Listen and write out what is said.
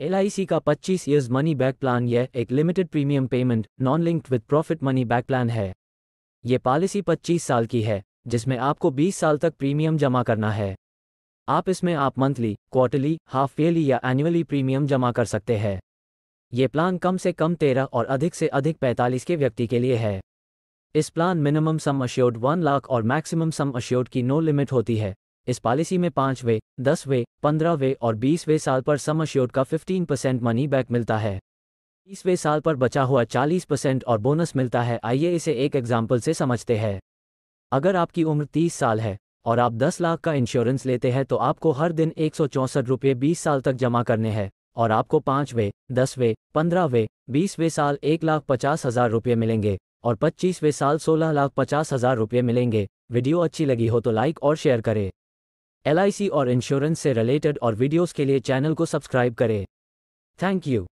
L का 25 years money back plan यह एक limited premium payment non linked with profit money back plan है ये पॉलिसी 25 साल की है जिसमें आपको 20 साल तक प्रीमियम जमा करना है आप इसमें आप मंथली क्वार्टरली हाफ ईयरली या एनुअली प्रीमियम जमा कर सकते हैं ये प्लान कम से कम तेरह और अधिक से अधिक पैंतालीस के व्यक्ति के लिए है इस plan minimum sum assured one lakh और मैक्सिमम सम अश्योर्ड की नो लिमिट होती है इस पॉलिसी में पांचवें दसवें पंद्रहवें और बीसवें साल पर सम अश्योर्ड का 15 परसेंट मनी बैक मिलता है बीसवें साल पर बचा हुआ 40 परसेंट और बोनस मिलता है आइए इसे एक एग्जाम्पल से समझते हैं अगर आपकी उम्र 30 साल है और आप 10 लाख का इंश्योरेंस लेते हैं तो आपको हर दिन एक सौ रुपये बीस साल तक जमा करने हैं और आपको पांचवें दसवें पंद्रहवें बीसवें साल एक लाख पचास हज़ार रुपये मिलेंगे और पच्चीसवें साल सोलह लाख पचास हज़ार रुपये मिलेंगे वीडियो अच्छी लगी हो तो लाइक और शेयर करें एल और इंश्योरेंस से रिलेटेड और वीडियोस के लिए चैनल को सब्सक्राइब करें थैंक यू